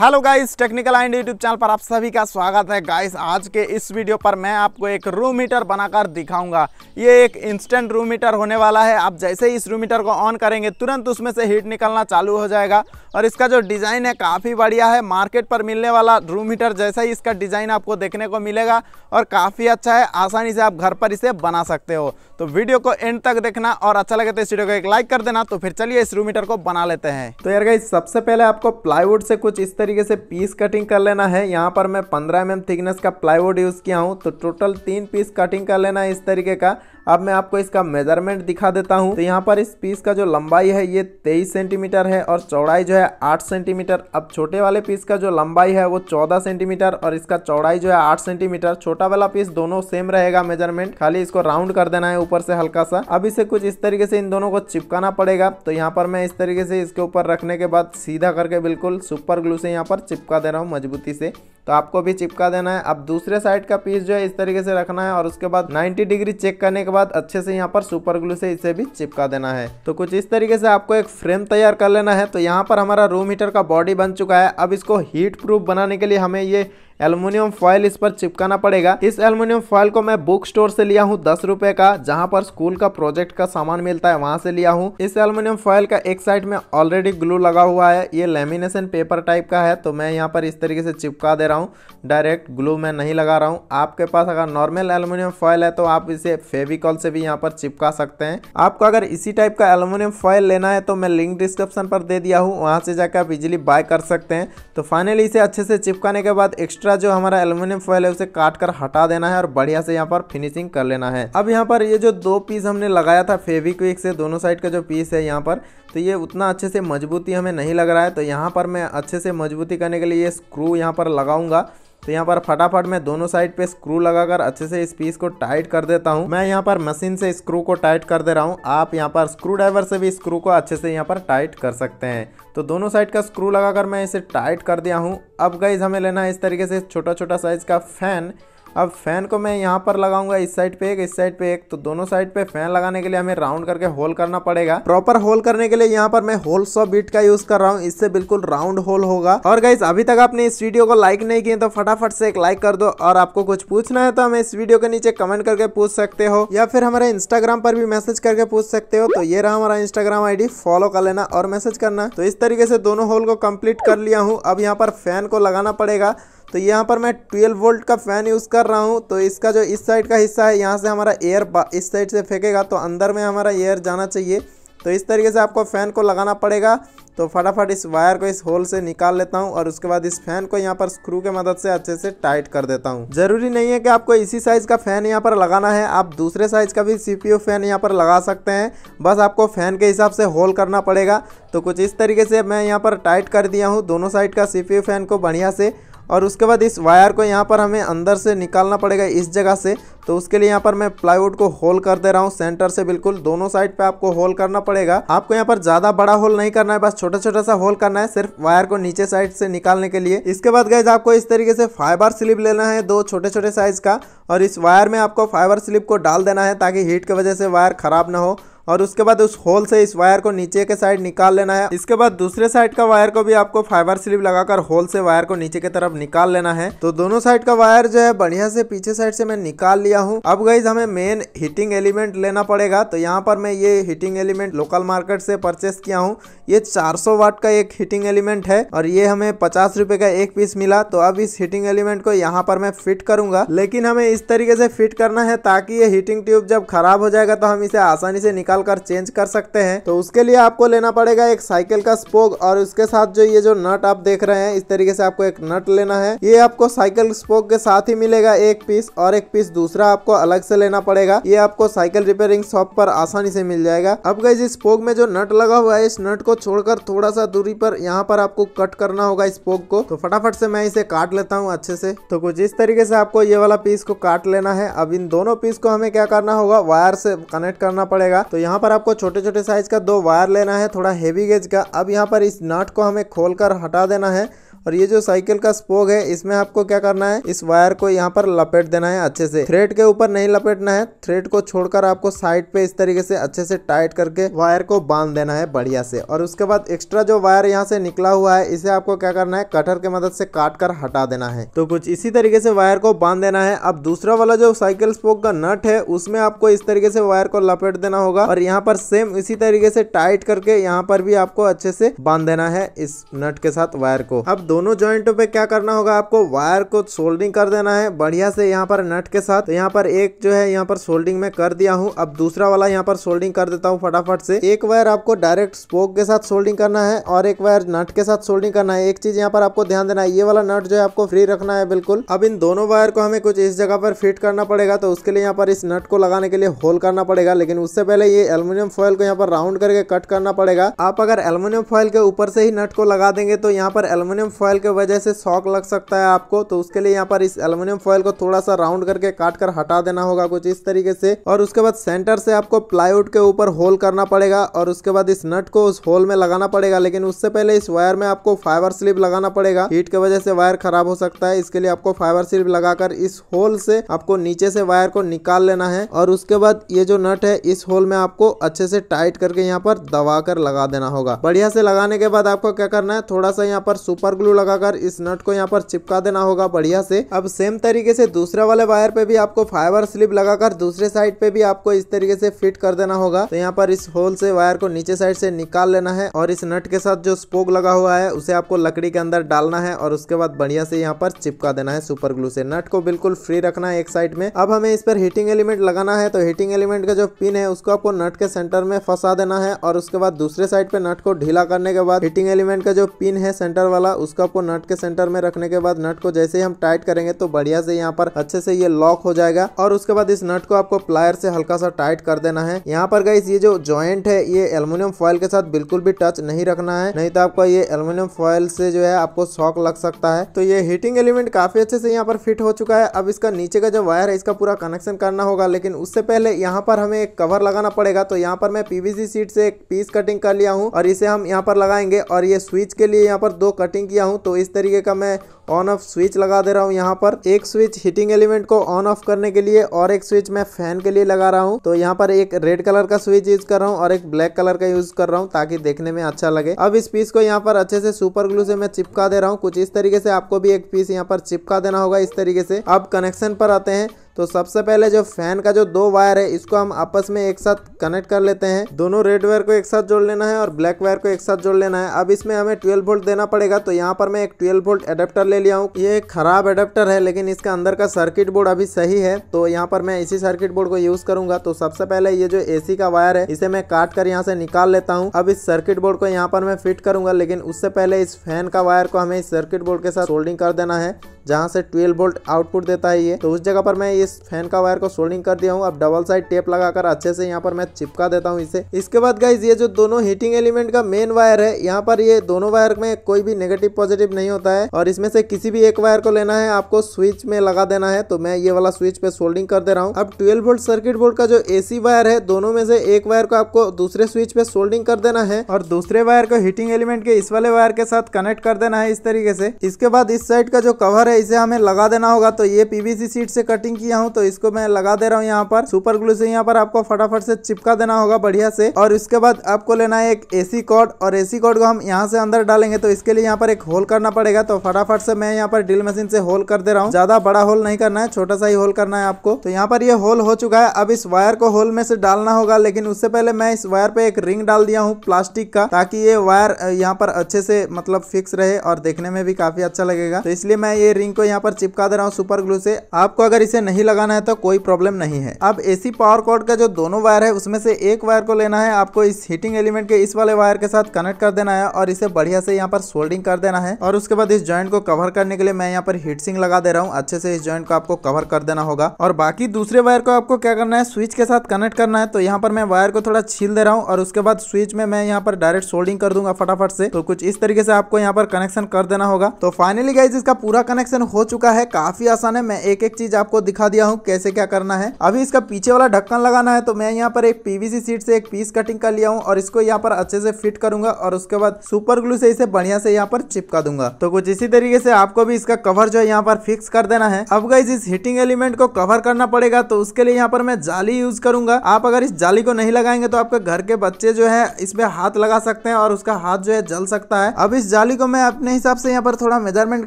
hello guys technical and YouTube channel पर आप सभी का स्वागत है गाइस आज के इस वीडियो पर मैं आपको एक रूम मीटर बनाकर दिखाऊंगा ये एक इंस्टेंट रूम मीटर होने वाला है आप जैसे ही इस रूम मीटर को ऑन करेंगे तुरंत उसमें से हीट निकलना चालू हो जाएगा और इसका जो डिज़ाइन है काफ़ी बढ़िया है मार्केट पर मिलने वाला रूम मीटर जैसा ही इसका डिज़ाइन आपको देखने को मिलेगा और काफ़ी अच्छा है आसानी से आप घर पर इसे बना सकते हो तो वीडियो को एंड तक देखना और अच्छा लगे तो इस वीडियो को एक लाइक कर देना तो फिर चलिए इस रूम मीटर को बना लेते हैं तो यार गाइस सबसे पहले आपको प्लाईवुड से कुछ इस तरह तरीके से पीस कटिंग कर लेना है यहाँ पर मैं 15 एम mm थिकनेस का प्लाईवुड यूज़ किया हूँ तो टोटल तीन पीस कटिंग कर लेना है इस तरीके का अब मैं आपको इसका मेजरमेंट दिखा देता हूँ तो यहाँ पर इस पीस का जो लंबाई है ये तेईस सेंटीमीटर है और चौड़ाई जो है आठ सेंटीमीटर अब छोटे वाले पीस का जो लंबाई है वो चौदह सेंटीमीटर और इसका चौड़ाई जो है आठ सेंटीमीटर छोटा वाला पीस दोनों सेम रहेगा मेजरमेंट खाली इसको राउंड कर देना है ऊपर से हल्का सा अब इसे कुछ इस तरीके से इन दोनों को चिपकाना पड़ेगा तो यहाँ पर मैं इस तरीके से इसके ऊपर रखने के बाद सीधा करके बिल्कुल सुपर ग्लू से यहाँ पर चिपका दे रहा हूँ मजबूती से तो आपको भी चिपका देना है अब दूसरे साइड का पीस जो है इस तरीके से रखना है और उसके बाद 90 डिग्री चेक करने के बाद अच्छे से यहाँ पर सुपर ग्लू से इसे भी चिपका देना है तो कुछ इस तरीके से आपको एक फ्रेम तैयार कर लेना है तो यहाँ पर हमारा रूम हीटर का बॉडी बन चुका है अब इसको हीट प्रूफ बनाने के लिए हमें ये एल्यूमिनियम फॉइल इस पर चिपकाना पड़ेगा इस एल्यूमिनियम फॉइल को मैं बुक स्टोर से लिया हूँ दस रुपए का जहाँ पर स्कूल का प्रोजेक्ट का सामान मिलता है वहाँ से लिया हूँ इस एल्यूमिनियम फॉइल का एक साइड में ऑलरेडी ग्लू लगा हुआ है ये लेमिनेशन पेपर टाइप का है तो मैं यहाँ पर इस तरीके से चिपका दे रहा हूँ डायरेक्ट ग्लू मैं नहीं लगा रहा हूँ आपके पास अगर नॉर्मल एलुमिनियम फॉइल है तो आप इसे फेविकॉल से भी यहाँ पर चिपका सकते हैं आपको अगर इसी टाइप का एलुमिनियम फॉइल लेना है तो मैं लिंक डिस्क्रिप्शन पर दे दिया हूँ वहाँ से जाकर बिजली बाय कर सकते हैं तो फाइनली इसे अच्छे से चिपकाने के बाद एक्स्ट्रा एक्स्ट्रा जो हमारा एल्यूमिनियम फॉयल है उसे काट कर हटा देना है और बढ़िया से यहाँ पर फिनिशिंग कर लेना है अब यहाँ पर ये जो दो पीस हमने लगाया था फेविक्विक से दोनों साइड का जो पीस है यहाँ पर तो ये उतना अच्छे से मजबूती हमें नहीं लग रहा है तो यहाँ पर मैं अच्छे से मजबूती करने के लिए ये स्क्रू यहाँ पर लगाऊंगा तो यहाँ पर फटाफट मैं दोनों साइड पे स्क्रू लगाकर अच्छे से इस पीस को टाइट कर देता हूँ मैं यहाँ पर मशीन से स्क्रू को टाइट कर दे रहा हूँ आप यहाँ पर स्क्रू ड्राइवर से भी स्क्रू को अच्छे से यहाँ पर टाइट कर सकते हैं तो दोनों साइड का स्क्रू लगाकर मैं इसे टाइट कर दिया हूँ अब गाइज हमें लेना है इस तरीके से छोटा छोटा साइज का फैन अब फ़ैन को मैं यहाँ पर लगाऊंगा इस साइड पे एक इस साइड पे एक तो दोनों साइड पे फैन लगाने के लिए हमें राउंड करके होल करना पड़ेगा प्रॉपर होल करने के लिए यहाँ पर मैं होल सौ बीट का यूज कर रहा हूँ इससे बिल्कुल राउंड होल होगा और गाइज अभी तक आपने इस वीडियो को लाइक नहीं किए तो फटाफट से एक लाइक कर दो और आपको कुछ पूछना है तो हमें इस वीडियो के नीचे कमेंट करके पूछ सकते हो या फिर हमारे इंस्टाग्राम पर भी मैसेज करके पूछ सकते हो तो ये रहा हमारा इंस्टाग्राम आईडी फॉलो कर लेना और मैसेज करना तो इस तरीके से दोनों होल को कम्प्लीट कर लिया हूँ अब यहाँ पर फैन को लगाना पड़ेगा तो यहाँ पर मैं 12 वोल्ट का फ़ैन यूज़ कर रहा हूँ तो इसका जो इस साइड का हिस्सा है यहाँ से हमारा एयर इस साइड से फेंकेगा तो अंदर में हमारा एयर जाना चाहिए तो इस तरीके से आपको फ़ैन को लगाना पड़ेगा तो फटाफट इस वायर को इस होल से निकाल लेता हूँ और उसके बाद इस फैन को यहाँ पर स्क्रू के मदद से अच्छे से टाइट कर देता हूँ जरूरी नहीं है कि आपको इसी साइज का फैन यहाँ पर लगाना है आप दूसरे साइज का भी सीपीयू फैन यहाँ पर लगा सकते हैं बस आपको फैन के हिसाब से होल करना पड़ेगा तो कुछ इस तरीके से मैं यहाँ पर टाइट कर दिया हूँ दोनों साइड का सी फैन को बढ़िया से और उसके बाद इस वायर को यहाँ पर हमें अंदर से निकालना पड़ेगा इस जगह से तो उसके लिए यहाँ पर मैं प्लाईवुड को होल कर दे रहा हूँ सेंटर से बिल्कुल दोनों साइड पे आपको होल करना पड़ेगा आपको यहाँ पर ज़्यादा बड़ा होल नहीं करना है बस छोटा छोटा सा होल करना है सिर्फ वायर को नीचे साइड से निकालने के लिए इसके बाद गैस आपको इस तरीके से फाइबर स्लिप लेना है दो छोटे छोटे साइज का और इस वायर में आपको फाइबर स्लिप को डाल देना है ताकि हीट की वजह से वायर खराब ना हो और उसके बाद उस होल से इस वायर को नीचे के साइड निकाल लेना है इसके बाद दूसरे साइड का वायर को भी आपको फाइबर स्लिप लगाकर होल से वायर को नीचे की तरफ निकाल लेना है तो दोनों साइड का वायर जो है बढ़िया से पीछे साइड से मैं निकाल लिया हूँ अब गई हमें मेन हीटिंग एलिमेंट लेना पड़ेगा तो यहाँ पर मैं ये हीटिंग एलिमेंट लोकल मार्केट से परचेस किया हूँ ये चार वाट का एक हीटिंग एलिमेंट है और ये हमें पचास का एक पीस मिला तो अब इस हीटिंग एलिमेंट को यहाँ पर मैं फिट करूंगा लेकिन हमें इस तरीके से फिट करना है ताकि ये हीटिंग ट्यूब जब खराब हो जाएगा तो हम इसे आसानी से निकाल निकालकर चेंज कर सकते हैं तो उसके लिए आपको लेना पड़ेगा एक साइकिल का स्पोक और उसके साथ जो ये जो नट आप देख रहे हैं इस तरीके से आपको एक नट लेना है ये आपको साइकिल स्पोक के साथ ही मिलेगा एक पीस और एक पीस दूसरा आपको अलग से लेना पड़ेगा ये आपको साइकिल रिपेयरिंग शॉप पर आसानी से मिल जाएगा अब गई इस स्पोक में जो नट लगा हुआ है इस नट को छोड़कर थोड़ा सा दूरी पर यहाँ पर आपको कट करना होगा इस पोग को तो फटाफट से मैं इसे काट लेता हूँ अच्छे से तो कुछ इस तरीके से आपको ये वाला पीस को काट लेना है अब इन दोनों पीस को हमें क्या करना होगा वायर से कनेक्ट करना पड़ेगा तो यहाँ पर आपको छोटे छोटे साइज़ का दो वायर लेना है थोड़ा हेवी गेज का अब यहाँ पर इस नट को हमें खोलकर हटा देना है और ये जो साइकिल का स्पोक है इसमें आपको क्या करना है इस वायर को यहाँ पर लपेट देना है अच्छे से थ्रेड के ऊपर नहीं लपेटना है थ्रेड को छोड़कर आपको साइड पे इस तरीके से अच्छे से टाइट करके वायर को बांध देना है बढ़िया से और उसके बाद एक्स्ट्रा जो वायर यहाँ से निकला हुआ है इसे आपको क्या करना है कटर के मदद से काट कर हटा देना है तो कुछ इसी तरीके से वायर को बांध देना है अब दूसरा वाला जो साइकिल स्पोक का नट है उसमें आपको इस तरीके से वायर को लपेट देना होगा और यहाँ पर सेम इसी तरीके से टाइट करके यहाँ पर भी आपको अच्छे से बांध देना है इस नट के साथ वायर को अब दो दोनों जॉइंटों पे क्या करना होगा आपको वायर को सोल्डिंग कर देना है बढ़िया से यहाँ पर नट के साथ यहाँ पर एक जो है यहाँ पर सोल्डिंग में कर दिया हूँ अब दूसरा वाला यहाँ पर सोल्डिंग कर देता हूँ फटाफट से एक वायर आपको डायरेक्ट स्पोक के साथ सोल्डिंग करना है और एक वायर नट के साथ सोल्डिंग करना है एक चीज यहाँ पर आपको ध्यान देना है ये वाला नट जो है आपको फ्री रखना है बिल्कुल अब इन दोनों वायर को हमें कुछ इस जगह पर फिट करना पड़ेगा तो उसके लिए यहाँ पर इस नट को लगाने के लिए होल करना पड़ेगा लेकिन उससे पहले ये एल्यूमिनियम फॉयल को यहाँ पर राउंड करके कट करना पड़ेगा आप अगर एल्यूमिनियम फॉयल के ऊपर से ही नट को लगा देंगे तो यहाँ पर एल्यूमिनियम फॉयल फॉयल के वजह से शॉक लग सकता है आपको तो उसके लिए यहाँ पर इस एल्यूमिनियम फॉयल को थोड़ा सा राउंड करके काट कर हटा देना होगा कुछ इस तरीके से और उसके बाद सेंटर से आपको प्लाईवुड के ऊपर होल करना पड़ेगा और उसके बाद इस नट को उस होल में लगाना पड़ेगा लेकिन उससे पहले इस वायर में आपको फाइबर स्लिप लगाना पड़ेगा हीट की वजह से वायर खराब हो सकता है इसके लिए आपको फाइबर स्लिप लगाकर इस होल से आपको नीचे से वायर को निकाल लेना है और उसके बाद ये जो नट है इस होल में आपको अच्छे से टाइट करके यहाँ पर दबा कर लगा देना होगा बढ़िया से लगाने के बाद आपको क्या करना है थोड़ा सा यहाँ पर सुपर ग्लू ग्लू लगाकर इस नट को यहाँ पर चिपका देना होगा बढ़िया से अब सेम तरीके से दूसरे वाले वायर पे भी आपको फाइबर स्लिप लगाकर दूसरे साइड पे भी आपको इस तरीके से फिट कर देना होगा तो यहाँ पर इस होल से वायर को नीचे साइड से निकाल लेना है और इस नट के साथ जो स्पोक लगा हुआ है उसे आपको लकड़ी के अंदर डालना है और उसके बाद बढ़िया से यहाँ पर चिपका देना है सुपर ग्लू से नट को बिल्कुल फ्री रखना है एक साइड में अब हमें इस पर हीटिंग एलिमेंट लगाना है तो हीटिंग एलिमेंट का जो पिन है उसको आपको नट के सेंटर में फंसा देना है और उसके बाद दूसरे साइड पे नट को ढीला करने के बाद हीटिंग एलिमेंट का जो पिन है सेंटर वाला उसको इसको आपको नट के सेंटर में रखने के बाद नट को जैसे ही हम टाइट करेंगे तो बढ़िया से यहाँ पर अच्छे से ये लॉक हो जाएगा और उसके बाद इस नट को आपको प्लायर से हल्का सा टाइट कर देना है यहाँ पर गाइस ये जो ज्वाइंट है ये एल्यूमिनियम फॉइल के साथ बिल्कुल भी टच नहीं रखना है नहीं तो आपको ये एल्यूमिनियम फॉइल से जो है आपको शॉक लग सकता है तो ये हीटिंग एलिमेंट काफी अच्छे से यहाँ पर फिट हो चुका है अब इसका नीचे का जो वायर है इसका पूरा कनेक्शन करना होगा लेकिन उससे पहले यहाँ पर हमें एक कवर लगाना पड़ेगा तो यहाँ पर मैं पीवीसी सीट से एक पीस कटिंग कर लिया हूँ और इसे हम यहाँ पर लगाएंगे और ये स्विच के लिए यहाँ पर दो कटिंग किया हूँ तो इस तरीके का मैं ऑन ऑफ स्विच लगा दे रहा हूँ यहाँ पर एक स्विच हीटिंग एलिमेंट को ऑन ऑफ करने के लिए और एक स्विच मैं फैन के लिए लगा रहा हूँ तो यहाँ पर एक रेड कलर का स्विच यूज कर रहा हूँ और एक ब्लैक कलर का यूज कर रहा हूँ ताकि देखने में अच्छा लगे अब इस पीस को यहाँ पर अच्छे से सुपर ग्लू से मैं चिपका दे रहा हूँ कुछ इस तरीके से आपको भी एक पीस यहाँ पर चिपका देना होगा इस तरीके से अब कनेक्शन पर आते हैं तो सबसे पहले जो फैन का जो दो वायर है इसको हम आपस में एक साथ कनेक्ट कर लेते हैं दोनों रेड वायर को एक साथ जोड़ लेना है और ब्लैक वायर को एक साथ जोड़ लेना है अब इसमें हमें ट्वेल्व वोल्ट देना पड़ेगा तो यहाँ पर मैं एक ट्वेल्व वोल्ट एडेप्टर ले लिया हूँ ये खराब एडेप्टर है लेकिन इसका अंदर का सर्किट बोर्ड अभी सही है तो यहाँ पर मैं इसी सर्किट बोर्ड को यूज करूंगा तो सबसे पहले ये जो एसी का वायर है इसे मैं काट कर यहाँ से निकाल लेता हूँ अब इस सर्किट बोर्ड को यहाँ पर मैं फिट करूंगा लेकिन उससे पहले इस फैन का वायर को हमें इस सर्किट बोर्ड के साथ होल्डिंग कर देना है जहाँ से ट्वेल्व वोल्ट आउटपुट देता है ये तो उस जगह पर मैं इस फैन का वायर को सोल्डिंग कर दिया हूँ अब डबल साइड टेप लगाकर अच्छे से यहाँ पर मैं चिपका देता हूँ इसे इसके बाद गाइज ये जो दोनों हीटिंग एलिमेंट का मेन वायर है यहाँ पर ये दोनों वायर में कोई भी नेगेटिव पॉजिटिव नहीं होता है और इसमें से किसी भी एक वायर को लेना है आपको स्विच में लगा देना है तो मैं ये वाला स्विच पे सोल्डिंग कर दे रहा हूँ अब ट्वेल्व वोल्ट सर्किट बोर्ड का जो एसी वायर है दोनों में से एक वायर को आपको दूसरे स्विच पे सोल्डिंग कर देना है और दूसरे वायर को हीटिंग एलिमेंट के इस वाले वायर के साथ कनेक्ट कर देना है इस तरीके से इसके बाद इस साइड का जो कवर है है इसे हमें लगा देना होगा तो ये पीवीसी सीट से कटिंग किया हूँ तो इसको मैं लगा दे रहा हूँ यहाँ पर सुपर ग्लू से यहाँ पर आपको फटाफट से चिपका देना होगा बढ़िया से और इसके बाद आपको लेना है एक एसी कॉर्ड और एसी कॉर्ड को हम यहाँ से अंदर डालेंगे तो इसके लिए यहाँ पर एक होल करना पड़ेगा तो फटाफट से मैं यहाँ पर ड्रिल मशीन से होल कर दे रहा हूँ ज्यादा बड़ा होल नहीं करना है छोटा सा ही होल करना है आपको तो यहाँ पर ये होल हो चुका है अब इस वायर को होल में से डालना होगा लेकिन उससे पहले मैं इस वायर पे एक रिंग डाल दिया हूँ प्लास्टिक का ताकि ये वायर यहाँ पर अच्छे से मतलब फिक्स रहे और देखने में भी काफी अच्छा लगेगा तो इसलिए मैं ये रिंग रिंग को यहाँ पर चिपका दे रहा हूँ सुपर ग्लू से आपको अगर इसे नहीं लगाना है तो कोई प्रॉब्लम नहीं है अब एसी पावर कोड का जो दोनों वायर है उसमें से एक वायर को लेना है आपको इस हीटिंग एलिमेंट के इस वाले वायर के साथ कनेक्ट कर देना है और इसे बढ़िया से यहाँ पर सोल्डिंग कर देना है और उसके बाद इस ज्वाइंट को कवर करने के लिए मैं यहाँ पर हीट सिंग लगा दे रहा हूँ अच्छे से इस ज्वाइंट को आपको कवर कर देना होगा और बाकी दूसरे वायर को आपको क्या करना है स्विच के साथ कनेक्ट करना है तो यहाँ पर मैं वायर को थोड़ा छील दे रहा हूँ और उसके बाद स्विच में मैं यहाँ पर डायरेक्ट सोल्डिंग कर दूंगा फटाफट से तो कुछ इस तरीके से आपको यहाँ पर कनेक्शन कर देना होगा तो फाइनली गाइज इसका पूरा कनेक्शन कनेक्शन हो चुका है काफी आसान है मैं एक एक चीज आपको दिखा दिया हूँ कैसे क्या करना है अभी इसका पीछे वाला ढक्कन लगाना है तो मैं यहाँ पर एक पीवीसी सीट से एक पीस कटिंग कर लिया हूँ और इसको यहाँ पर अच्छे से फिट करूंगा और उसके बाद सुपर ग्लू से इसे बढ़िया से यहाँ पर चिपका दूंगा तो कुछ इसी तरीके से आपको भी इसका कवर जो है यहाँ पर फिक्स कर देना है अब गाइज इस हीटिंग एलिमेंट को कवर करना पड़ेगा तो उसके लिए यहाँ पर मैं जाली यूज करूंगा आप अगर इस जाली को नहीं लगाएंगे तो आपके घर के बच्चे जो है इसमें हाथ लगा सकते हैं और उसका हाथ जो है जल सकता है अब इस जाली को मैं अपने हिसाब से यहाँ पर थोड़ा मेजरमेंट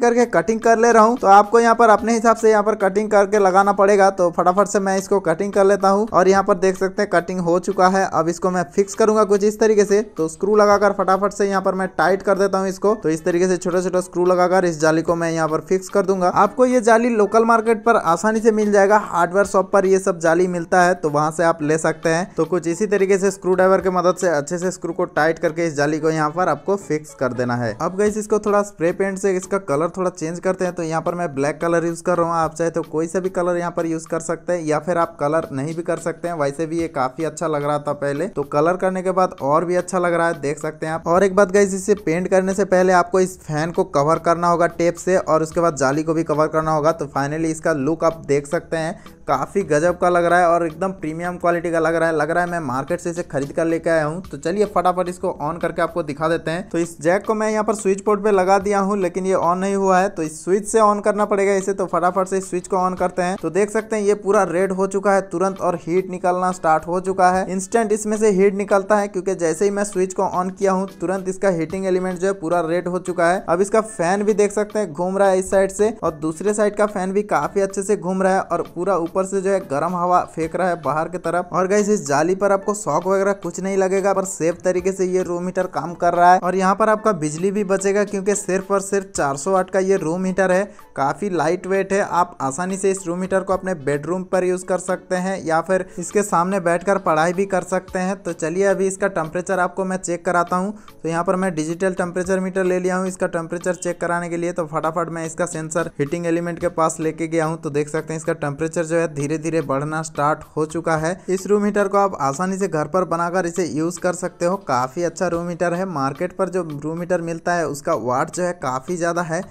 करके कटिंग कर ले रहा हूँ तो आपको यहाँ पर अपने हिसाब से यहाँ पर कटिंग करके लगाना पड़ेगा तो फटाफट से मैं इसको कटिंग कर लेता हूँ और यहाँ पर देख सकते हैं कटिंग हो चुका है अब इसको मैं फिक्स करूंगा कुछ इस तरीके से तो स्क्रू लगाकर फटाफट से यहाँ पर मैं टाइट कर देता हूँ इसको तो इस तरीके से छोटा छोटा स्क्रू लगाकर इस जाली को मैं यहाँ पर फिक्स कर दूंगा आपको ये जाली लोकल मार्केट पर आसानी से मिल जाएगा हार्डवेयर शॉप पर ये सब जाली मिलता है तो वहां से आप ले सकते हैं तो कुछ इसी तरीके से स्क्रू ड्राइवर की मदद से अच्छे से स्क्रू को टाइट करके इस जाली को यहाँ पर आपको फिक्स कर देना है अब गई इसको थोड़ा स्प्रे पेंट से इसका कलर थोड़ा चेंज करते हैं तो तो यहाँ पर मैं ब्लैक कलर यूज़ कर रहा हूँ आप चाहे तो कोई सा भी कलर यहाँ पर यूज़ कर सकते हैं या फिर आप कलर नहीं भी कर सकते हैं वैसे भी ये काफ़ी अच्छा लग रहा था पहले तो कलर करने के बाद और भी अच्छा लग रहा है देख सकते हैं आप और एक बात गई इसे पेंट करने से पहले आपको इस फैन को कवर करना होगा टेप से और उसके बाद जाली को भी कवर करना होगा तो फाइनली इसका लुक आप देख सकते हैं काफ़ी गजब का लग रहा है और एकदम प्रीमियम क्वालिटी का लग रहा है लग रहा है मैं मार्केट से इसे खरीद कर लेके आया हूँ तो चलिए फटाफट इसको ऑन करके आपको दिखा देते हैं तो इस जैक को मैं यहाँ पर स्विच बोर्ड पर लगा दिया हूँ लेकिन ये ऑन नहीं हुआ है तो इस स्विच से ऑन करना पड़ेगा इसे तो फटाफट से स्विच को ऑन करते हैं तो देख सकते हैं ये पूरा रेड हो चुका है तुरंत और हीट निकलना स्टार्ट हो चुका है इंस्टेंट इसमें से हीट निकलता है क्योंकि जैसे ही मैं स्विच को ऑन किया हूँ तुरंत इसका हीटिंग एलिमेंट जो है पूरा रेड हो चुका है अब इसका फैन भी देख सकते हैं घूम रहा है इस साइड से और दूसरे साइड का फैन भी काफी अच्छे से घूम रहा है और पूरा ऊपर से जो है गर्म हवा फेंक रहा है बाहर की तरफ और गैस इस जाली पर आपको शॉक वगैरह कुछ नहीं लगेगा पर सेफ तरीके से ये रूम हीटर काम कर रहा है और यहाँ पर आपका बिजली भी बचेगा क्योंकि सिर्फ और सिर्फ चार वाट का ये रूम हीटर है काफी लाइट वेट है आप आसानी से इस रूम हीटर को अपने बेडरूम पर यूज कर सकते हैं या फिर इसके सामने बैठ पढ़ाई भी कर सकते हैं तो चलिए अभी इसका टेम्परेचर आपको मैं चेक कराता हूँ तो यहाँ पर मैं डिजिटल टेम्परेचर मीटर ले लिया हूँ इसका टेम्परेचर चेक कराने के लिए तो फटाफट मैं इसका सेंसर हीटिंग एलिमेंट के पास लेके गया हूँ तो देख सकते हैं इसका टेम्परेचर जो है है धीरे धीरे बढ़ना स्टार्ट हो चुका है इस रूम हीटर को आप आसानी से घर पर बनाकर इसे यूज कर सकते हो काफी अच्छा रूम हीटर है मार्केट पर जो रूम हीटर मिलता है उसका वाट जो है काफी ज्यादा है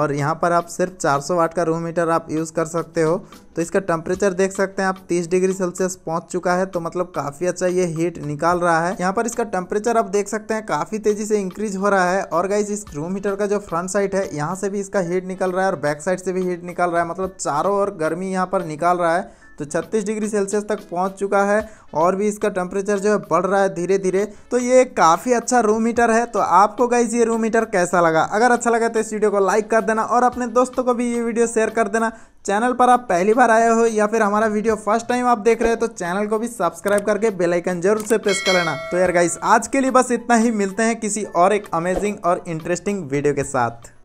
और यहाँ पर आप सिर्फ 400 वाट का रूम हीटर आप यूज़ कर सकते हो तो इसका टेम्परेचर देख सकते हैं आप 30 डिग्री सेल्सियस पहुंच चुका है तो मतलब काफ़ी अच्छा ये हीट निकाल रहा है यहाँ पर इसका टेम्परेचर आप देख सकते हैं काफ़ी तेज़ी से इंक्रीज हो रहा है और गाइज इस रूम हीटर का जो फ्रंट साइड है यहाँ से भी इसका हीट निकल रहा है और बैक साइड से भी हीट निकल रहा है मतलब चारों ओर गर्मी यहाँ पर निकाल रहा है तो 36 डिग्री सेल्सियस तक पहुंच चुका है और भी इसका टेम्परेचर जो है बढ़ रहा है धीरे धीरे तो ये काफ़ी अच्छा रूम हीटर है तो आपको गाइज ये रूम हीटर कैसा लगा अगर अच्छा लगा तो इस वीडियो को लाइक कर देना और अपने दोस्तों को भी ये वीडियो शेयर कर देना चैनल पर आप पहली बार बार आए हो या फिर हमारा वीडियो फर्स्ट टाइम आप देख रहे हो तो चैनल को भी सब्सक्राइब करके बेलाइकन जरूर से प्रेस कर लेना तो यार गाइस आज के लिए बस इतना ही मिलते हैं किसी और एक अमेजिंग और इंटरेस्टिंग वीडियो के साथ